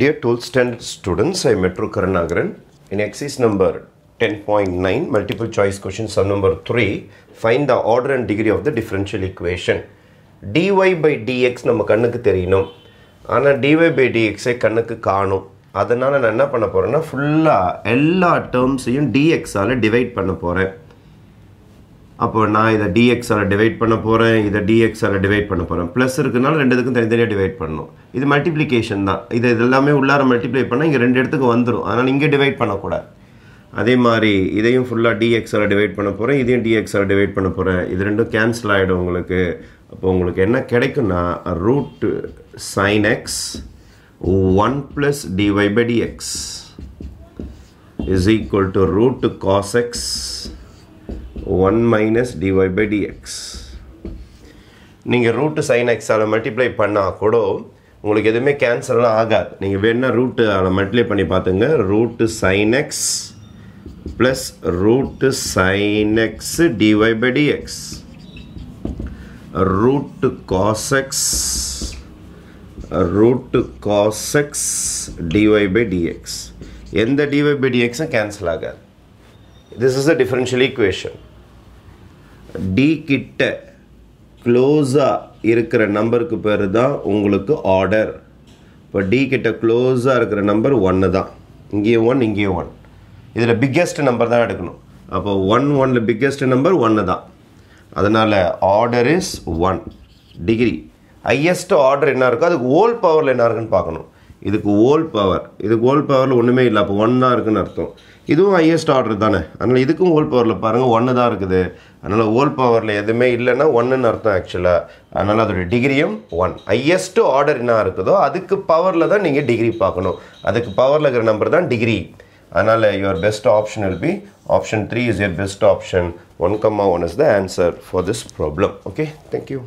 Dear 12th standard students, I am Metro Karnagaran. In exercise number 10.9, multiple choice question sum number 3, find the order and degree of the differential equation. dy by dx நம்ம கண்ணுக்கு தெரியணும் ஆனால் dy by dxஐ கண்ணுக்கு காணும் அதனால் நான் என்ன பண்ண போகிறேன்னா ஃபுல்லாக எல்லா டேர்ம்ஸையும் dxால் டிவைட் பண்ண போகிறேன் அப்போ நான் இதை டிஎக்ஸால் டிவைட் பண்ண போகிறேன் இதை டிஎக்ஸால் டிவைட் பண்ண போகிறேன் ப்ளஸ் இருக்குதுனால ரெண்டு இதுக்கும் தனித்தனியாக டிவைட் பண்ணணும் இது மல்டிப்ளிகேஷன் தான் இது இதெல்லாமே உள்ளார மல்டிப்ளை பண்ணால் இங்கே ரெண்டு இடத்துக்கு வந்துடும் அதனால் இங்கே டிவைட் பண்ணக்கூடாது அதே மாதிரி இதையும் ஃபுல்லாக டிஎக்ஸால் டிவைட் பண்ண போகிறேன் இதையும் டிஎக்ஸால் டிவைட் பண்ண போகிறேன் இது ரெண்டும் கேன்சல் ஆகிடும் உங்களுக்கு அப்போ உங்களுக்கு என்ன கிடைக்கும்னா root sine x one plus dy by dx is equal to root cos x one minus dy by dx நீங்கள் ரூட்டு சைன் எக்ஸால் மல்டிப்ளை பண்ணால் கூட உங்களுக்கு எதுவுமே கேன்சல்லாம் ஆகாது நீங்கள் வேணுன்னா ரூட்டு அதில் மல்டிப்ளை பண்ணி பார்த்துங்க root sin x plus root sin x dy by dx root cos x root cos x dy by dx எந்த dy by dx கேன்சல் ஆகாது this is a differential equation D கிட்ட க்ளோஸாக இருக்கிற நம்பருக்கு பேர் தான் உங்களுக்கு ஆர்டர் இப்போ டி கிட்ட க்ளோஸாக இருக்கிற நம்பர் ஒன்று தான் இங்கேயும் ஒன் இங்கேயும் ஒன் இதில் பிக்கெஸ்ட் நம்பர் தான் எடுக்கணும் அப்போ ஒன் ஒனில் பிக்கெஸ்ட் நம்பர் ஒன்று தான் அதனால் order is one degree highest order என்ன இருக்கோ அதுக்கு ஓல் பவரில் என்ன இருக்குன்னு பார்க்கணும் இதுக்கு ஓல் பவர் இதுக்கு ஓல் பவரில் ஒன்றுமே இல்லை அப்போ ஒன்னாக இருக்குதுன்னு அர்த்தம் இதுவும் ஹையஸ்ட் ஆர்டர் தானே அதனால் இதுக்கும் ஓல் பவரில் பாருங்கள் ஒன்று தான் இருக்குது அதனால் ஓல் பவரில் எதுவுமே இல்லைன்னா ஒன்றுன்னு அர்த்தம் ஆக்சுவலாக அதனால் அதோடய டிகிரியும் ஒன் ஹையஸ்ட் ஆர்டர் என்ன இருக்குதோ அதுக்கு பவரில் தான் நீங்கள் டிகிரி பார்க்கணும் அதுக்கு பவரில் இருக்கிற நம்பர் தான் டிகிரி அதனால் your best option will be option three is your best option one comma one is the answer for this problem okay thank you